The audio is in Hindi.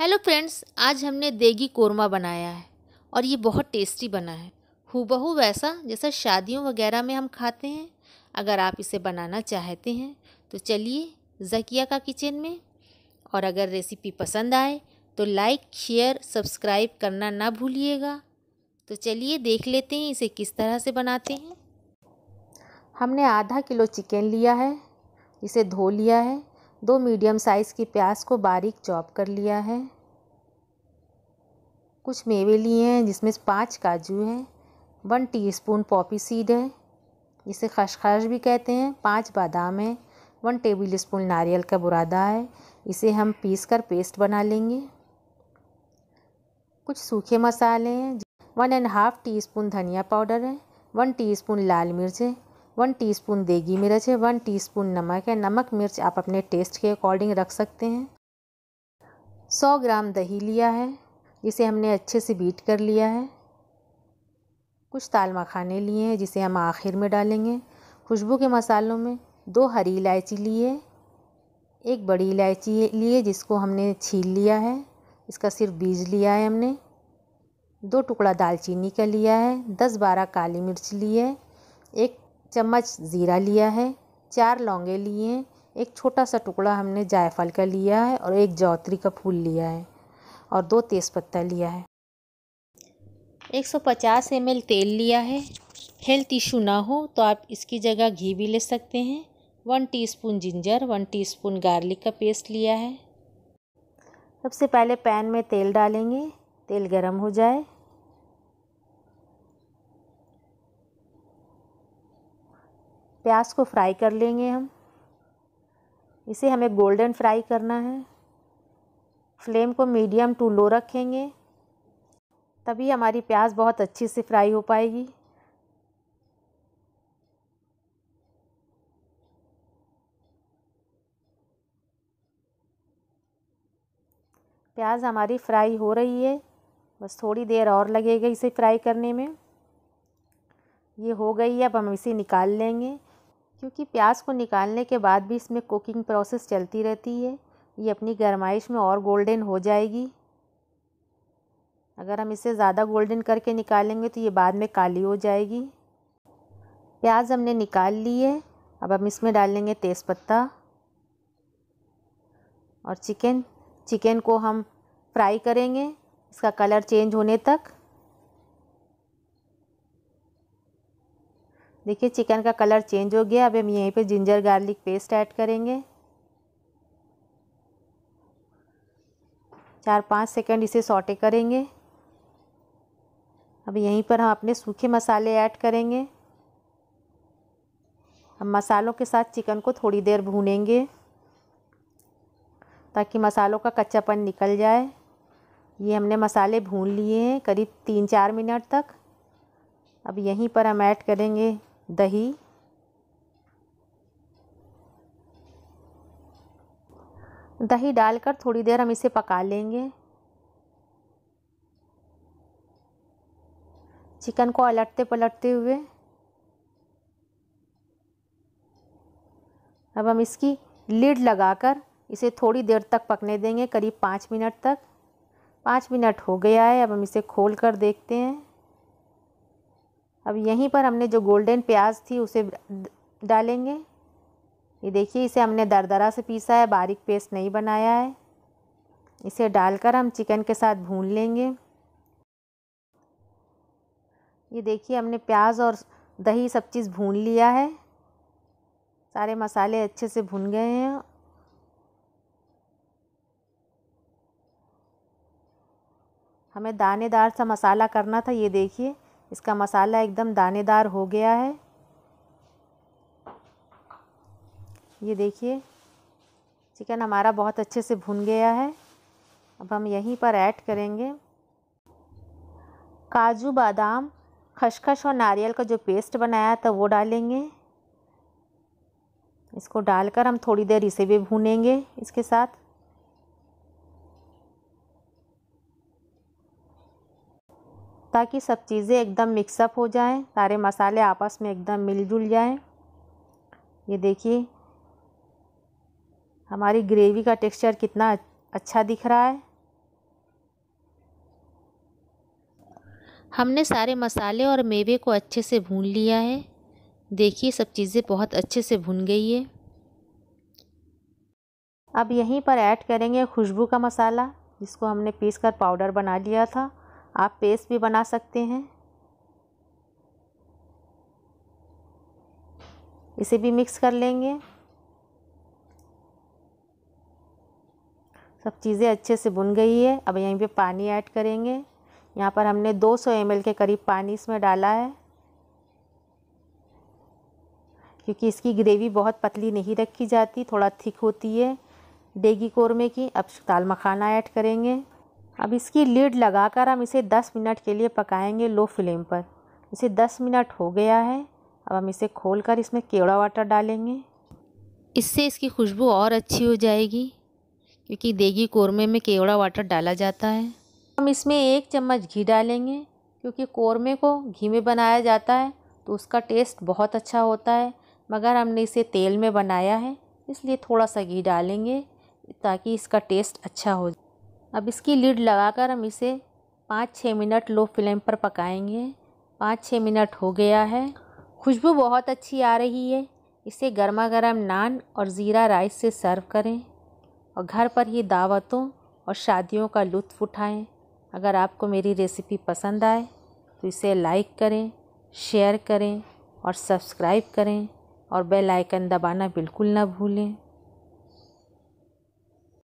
हेलो फ्रेंड्स आज हमने देगी कोरमा बनाया है और ये बहुत टेस्टी बना है हूबहू वैसा जैसा शादियों वगैरह में हम खाते हैं अगर आप इसे बनाना चाहते हैं तो चलिए जकिया का किचन में और अगर रेसिपी पसंद आए तो लाइक शेयर सब्सक्राइब करना ना भूलिएगा तो चलिए देख लेते हैं इसे किस तरह से बनाते हैं हमने आधा किलो चिकन लिया है इसे धो लिया है दो मीडियम साइज़ की प्याज को बारीक चॉप कर लिया है कुछ मेवे लिए हैं जिसमें पांच काजू हैं वन टीस्पून पॉपी सीड है जिसे खशखश भी कहते हैं पांच बादाम हैं वन टेबल स्पून नारियल का बुरादा है इसे हम पीस कर पेस्ट बना लेंगे कुछ सूखे मसाले हैं one and half teaspoon धनिया पाउडर है वन टीस्पून लाल मिर्च है वन टीस्पून देगी मिर्च है वन टीस्पून नमक है नमक मिर्च आप अपने टेस्ट के अकॉर्डिंग रख सकते हैं सौ ग्राम दही लिया है जिसे हमने अच्छे से बीट कर लिया है कुछ ताल मखाने लिए हैं जिसे हम आखिर में डालेंगे खुशबू के मसालों में दो हरी इलायची लिए एक बड़ी इलायची लिए जिसको हमने छील लिया है इसका सिर्फ बीज लिया है हमने दो टुकड़ा दालचीनी का लिया है दस बारह काली मिर्च ली है एक चम्मच ज़ीरा लिया है चार लौंगे लिए हैं एक छोटा सा टुकड़ा हमने जायफल का लिया है और एक जौतरी का फूल लिया है और दो तेज़पत्ता लिया है 150 ml तेल लिया है हेल्थ इशू ना हो तो आप इसकी जगह घी भी ले सकते हैं one teaspoon ginger one teaspoon garlic का पेस्ट लिया है सबसे पहले पैन में तेल डालेंगे तेल गरम हो जाए प्याज को फ्राई कर लेंगे हम इसे हमें गोल्डन फ्राई करना है फ्लेम को मीडियम टू लो रखेंगे तभी हमारी प्याज बहुत अच्छे से फ्राई हो पाएगी प्याज हमारी फ्राई हो रही है बस थोड़ी देर और लगेगा इसे फ्राई करने में ये हो गई अब हम इसे निकाल लेंगे क्योंकि प्याज को निकालने के बाद भी इसमें कुकिंग प्रोसेस चलती रहती है ये अपनी गरमाइश में और गोल्डन हो जाएगी अगर हम इसे ज़्यादा गोल्डन करके निकालेंगे तो ये बाद में काली हो जाएगी प्याज हमने निकाल ली है अब हम इसमें डालेंगे तेज़पत्ता और चिकन चिकन को हम फ्राई करेंगे इसका कलर चेंज होने तक देखिए चिकन का कलर चेंज हो गया अब हम यहीं पे जिंजर गार्लिक पेस्ट ऐड करेंगे चार पाँच सेकंड इसे सॉटे करेंगे अब यहीं पर हम अपने सूखे मसाले ऐड करेंगे हम मसालों के साथ चिकन को थोड़ी देर भूनेंगे ताकि मसालों का कच्चापन निकल जाए ये हमने मसाले भून लिए हैं करीब तीन चार मिनट तक अब यहीं पर हम ऐड करेंगे दही दही डालकर थोड़ी देर हम इसे पका लेंगे चिकन को अलटते पलटते हुए अब हम इसकी लिड लगाकर इसे थोड़ी देर तक पकने देंगे करीब पाँच मिनट तक पाँच मिनट हो गया है अब हम इसे खोल कर देखते हैं अब यहीं पर हमने जो गोल्डन प्याज थी उसे डालेंगे ये देखिए इसे हमने दरदरा से पीसा है बारीक पेस्ट नहीं बनाया है इसे डालकर हम चिकन के साथ भून लेंगे ये देखिए हमने प्याज और दही सब चीज़ भून लिया है सारे मसाले अच्छे से भून गए हैं हमें दानेदार सा मसाला करना था ये देखिए इसका मसाला एकदम दानेदार हो गया है ये देखिए चिकन हमारा बहुत अच्छे से भुन गया है अब हम यहीं पर ऐड करेंगे काजू बादाम खसखस और नारियल का जो पेस्ट बनाया था वो डालेंगे इसको डालकर हम थोड़ी देर इसे भी भूनेंगे इसके साथ ताकि सब चीज़ें एकदम मिक्सअप हो जाएं सारे मसाले आपस में एकदम मिलजुल जाएं ये देखिए हमारी ग्रेवी का टेक्सचर कितना अच्छा दिख रहा है हमने सारे मसाले और मेवे को अच्छे से भून लिया है देखिए सब चीज़ें बहुत अच्छे से भुन गई है अब यहीं पर ऐड करेंगे खुशबू का मसाला जिसको हमने पीस कर पाउडर बना लिया था आप पेस्ट भी बना सकते हैं इसे भी मिक्स कर लेंगे सब चीज़ें अच्छे से बुन गई है अब यहीं पे पानी ऐड करेंगे यहाँ पर हमने 200 सौ के करीब पानी इसमें डाला है क्योंकि इसकी ग्रेवी बहुत पतली नहीं रखी जाती थोड़ा थिक होती है देगी कोरमे की अब दाल मखाना ऐड करेंगे अब इसकी लीड लगाकर हम इसे 10 मिनट के लिए पकाएंगे लो फ्लेम पर इसे 10 मिनट हो गया है अब हम इसे खोलकर इसमें केवड़ा वाटर डालेंगे इससे इसकी खुशबू और अच्छी हो जाएगी क्योंकि देगी कोरमे में केवड़ा वाटर डाला जाता है हम इसमें एक चम्मच घी डालेंगे क्योंकि कोरमे को घी में बनाया जाता है तो उसका टेस्ट बहुत अच्छा होता है मगर हमने इसे तेल में बनाया है इसलिए थोड़ा सा घी डालेंगे ताकि इसका टेस्ट अच्छा हो अब इसकी लीड लगाकर हम इसे पाँच छः मिनट लो फ्लेम पर पकाएंगे पाँच छः मिनट हो गया है खुशबू बहुत अच्छी आ रही है इसे गर्मा गर्म नान और ज़ीरा राइस से सर्व करें और घर पर ही दावतों और शादियों का लुत्फ़ उठाएं अगर आपको मेरी रेसिपी पसंद आए तो इसे लाइक करें शेयर करें और सब्सक्राइब करें और बेल आइकन दबाना बिल्कुल ना भूलें